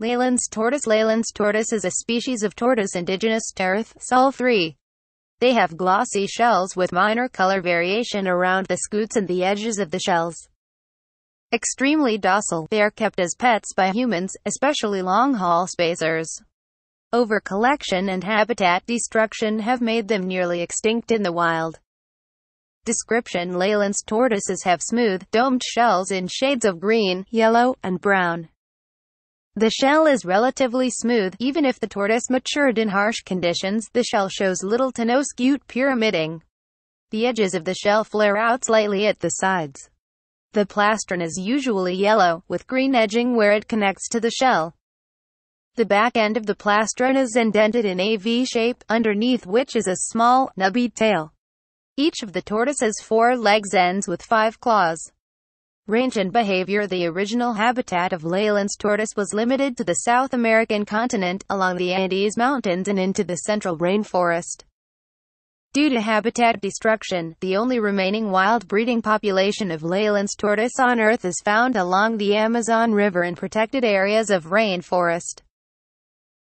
Leyland's tortoise Leyland's tortoise is a species of tortoise indigenous to Earth, Sol 3. They have glossy shells with minor color variation around the scutes and the edges of the shells. Extremely docile, they are kept as pets by humans, especially long-haul spacers. Overcollection and habitat destruction have made them nearly extinct in the wild. Description Leyland's tortoises have smooth, domed shells in shades of green, yellow, and brown. The shell is relatively smooth, even if the tortoise matured in harsh conditions, the shell shows little to no scute pyramiding. The edges of the shell flare out slightly at the sides. The plastron is usually yellow, with green edging where it connects to the shell. The back end of the plastron is indented in a V shape, underneath which is a small, nubby tail. Each of the tortoise's four legs ends with five claws range and behavior The original habitat of Leyland's tortoise was limited to the South American continent, along the Andes Mountains and into the central rainforest. Due to habitat destruction, the only remaining wild breeding population of Leyland's tortoise on Earth is found along the Amazon River in protected areas of rainforest.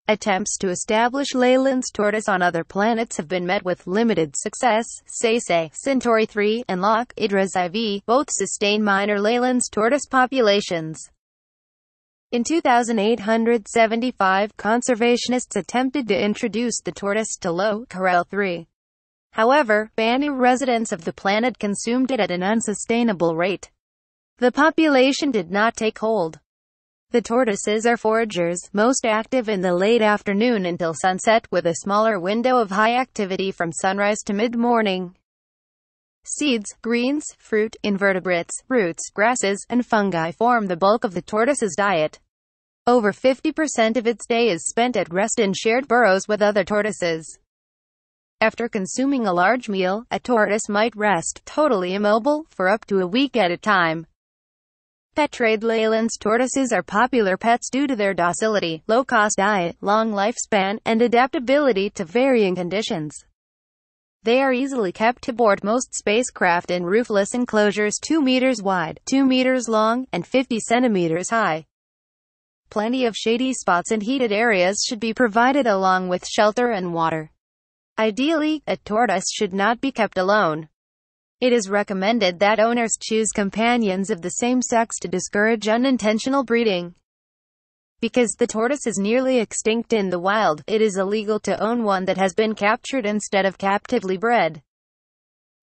Attempts to establish Leyland's tortoise on other planets have been met with limited success. Seisei, Centauri 3, and Locke, Idris IV, both sustain minor Leyland's tortoise populations. In 2875, conservationists attempted to introduce the tortoise to Low Corel 3. However, banu residents of the planet consumed it at an unsustainable rate. The population did not take hold. The tortoises are foragers, most active in the late afternoon until sunset, with a smaller window of high activity from sunrise to mid-morning. Seeds, greens, fruit, invertebrates, roots, grasses, and fungi form the bulk of the tortoise's diet. Over 50% of its day is spent at rest in shared burrows with other tortoises. After consuming a large meal, a tortoise might rest, totally immobile, for up to a week at a time. Pet trade Leyland's tortoises are popular pets due to their docility, low-cost diet, long lifespan, and adaptability to varying conditions. They are easily kept aboard most spacecraft in roofless enclosures 2 meters wide, 2 meters long, and 50 centimeters high. Plenty of shady spots and heated areas should be provided along with shelter and water. Ideally, a tortoise should not be kept alone. It is recommended that owners choose companions of the same sex to discourage unintentional breeding. Because the tortoise is nearly extinct in the wild, it is illegal to own one that has been captured instead of captively bred.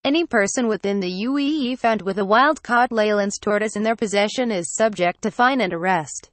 Any person within the UEE found with a wild-caught Leyland's tortoise in their possession is subject to fine and arrest.